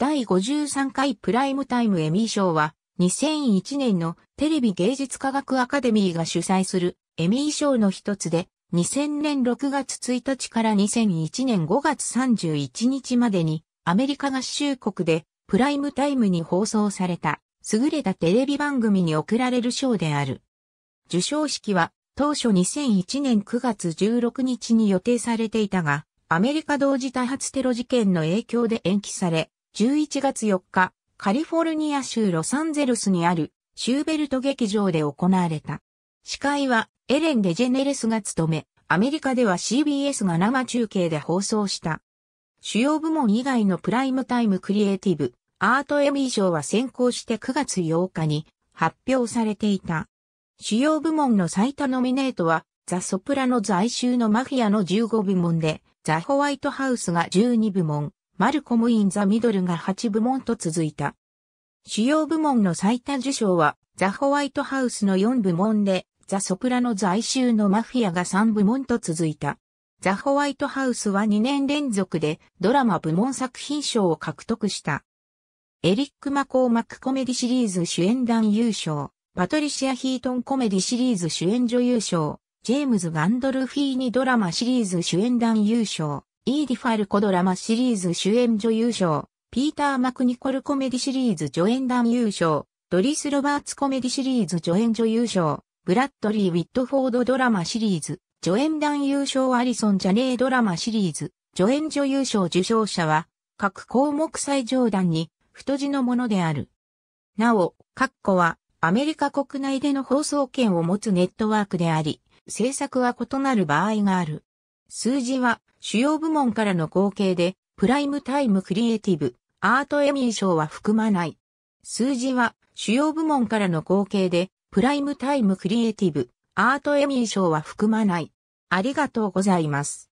第53回プライムタイムエミー賞は、2001年のテレビ芸術科学アカデミーが主催するエミー賞の一つで、2000年6月1日から2001年5月31日までに、アメリカ合衆国でプライムタイムに放送された、優れたテレビ番組に贈られる賞である。受賞式は、当初2001年9月16日に予定されていたが、アメリカ同時多発テロ事件の影響で延期され、11月4日、カリフォルニア州ロサンゼルスにあるシューベルト劇場で行われた。司会はエレン・デジェネレスが務め、アメリカでは CBS が生中継で放送した。主要部門以外のプライムタイムクリエイティブ、アートエミー賞は先行して9月8日に発表されていた。主要部門の最多ノミネートは、ザ・ソプラノ在哀のマフィアの15部門で、ザ・ホワイトハウスが12部門、マルコム・イン・ザ・ミドルが8部門と続いた。主要部門の最多受賞は、ザ・ホワイトハウスの4部門で、ザ・ソプラノ在州のマフィアが3部門と続いた。ザ・ホワイトハウスは2年連続でドラマ部門作品賞を獲得した。エリック・マコーマックコメディシリーズ主演男優賞、パトリシア・ヒートンコメディシリーズ主演女優賞、ジェームズ・ガンドルフィーニドラマシリーズ主演男優賞、リー・ディファルコドラマシリーズ主演女優賞、ピーター・マクニコルコメディシリーズ助演男優賞、ドリス・ロバーツコメディシリーズ助演女優賞、ブラッドリー・ウィットフォードドラマシリーズ、助演男優賞アリソン・ジャネードラマシリーズ、助演女優賞受賞者は、各項目最上段に、太字のものである。なお、括弧は、アメリカ国内での放送権を持つネットワークであり、制作は異なる場合がある。数字は主要部門からの合計で、プライムタイムクリエイティブ、アートエミー賞は含まない。数字は主要部門からの合計で、プライムタイムクリエイティブ、アートエミー賞は含まない。ありがとうございます。